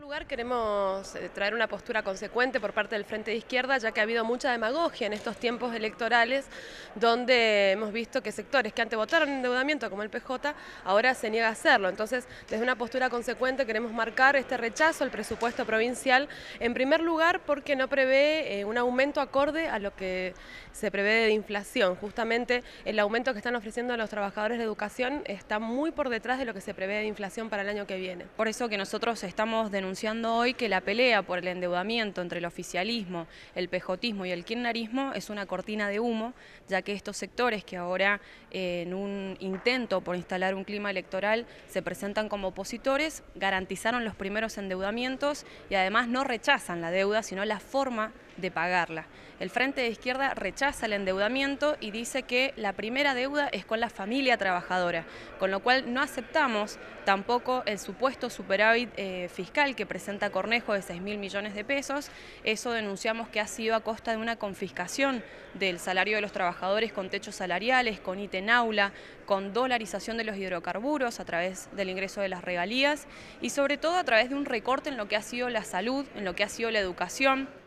En primer lugar, queremos eh, traer una postura consecuente por parte del Frente de Izquierda, ya que ha habido mucha demagogia en estos tiempos electorales, donde hemos visto que sectores que antes votaron endeudamiento, como el PJ, ahora se niega a hacerlo. Entonces, desde una postura consecuente queremos marcar este rechazo al presupuesto provincial, en primer lugar porque no prevé eh, un aumento acorde a lo que se prevé de inflación. Justamente el aumento que están ofreciendo a los trabajadores de educación está muy por detrás de lo que se prevé de inflación para el año que viene. Por eso que nosotros estamos denunciando anunciando hoy que la pelea por el endeudamiento entre el oficialismo, el pejotismo y el kirchnerismo es una cortina de humo, ya que estos sectores que ahora eh, en un intento por instalar un clima electoral se presentan como opositores, garantizaron los primeros endeudamientos y además no rechazan la deuda, sino la forma de pagarla. El Frente de Izquierda rechaza el endeudamiento y dice que la primera deuda es con la familia trabajadora, con lo cual no aceptamos tampoco el supuesto superávit eh, fiscal que presenta Cornejo de 6 mil millones de pesos. Eso denunciamos que ha sido a costa de una confiscación del salario de los trabajadores con techos salariales, con IT aula, con dolarización de los hidrocarburos a través del ingreso de las regalías y sobre todo a través de un recorte en lo que ha sido la salud, en lo que ha sido la educación,